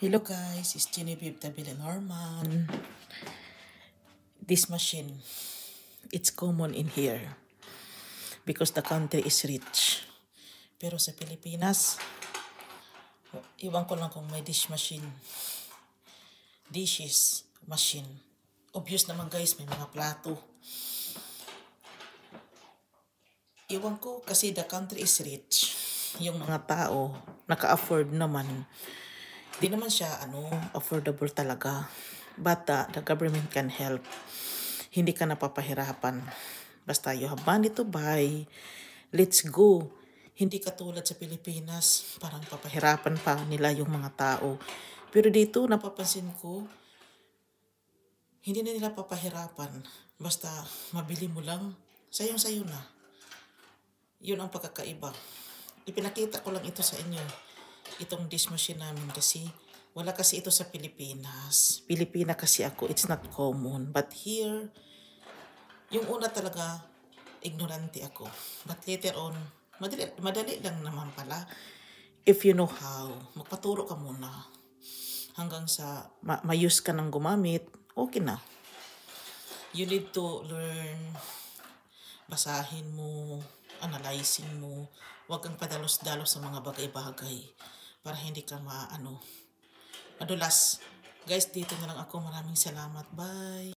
Hello guys, it's Genevieve Davila Norman. This machine, it's common in here because the country is rich. Pero sa Pilipinas, iwan ko lang kung may dish machine. Dishes machine. Obvious naman guys, may mga plato. Iwan ko kasi the country is rich. Yung mga tao, naka-afford naman Di naman siya ano, affordable talaga. But uh, the government can help. Hindi ka napapahirapan. Basta you have money to buy. Let's go. Hindi katulad sa Pilipinas, parang papahirapan pa nila yung mga tao. Pero dito, napapansin ko, hindi na nila papahirapan. Basta mabili mo lang, sayong-sayo na. Yun ang pagkakaiba. Ipinakita ko lang ito sa inyo itong dish machine namin kasi wala kasi ito sa Pilipinas. Pilipina kasi ako, it's not common. But here, yung una talaga, ignorante ako. But later on, madali, madali lang naman pala. If you know how, magpaturo ka muna. Hanggang sa ma use ka ng gumamit, okay na. You need to learn, basahin mo, analyzing mo, huwag kang padalos-dalos sa mga bagay-bagay para hindi ka maano, madulas. Guys, dito na lang ako. Maraming salamat. Bye!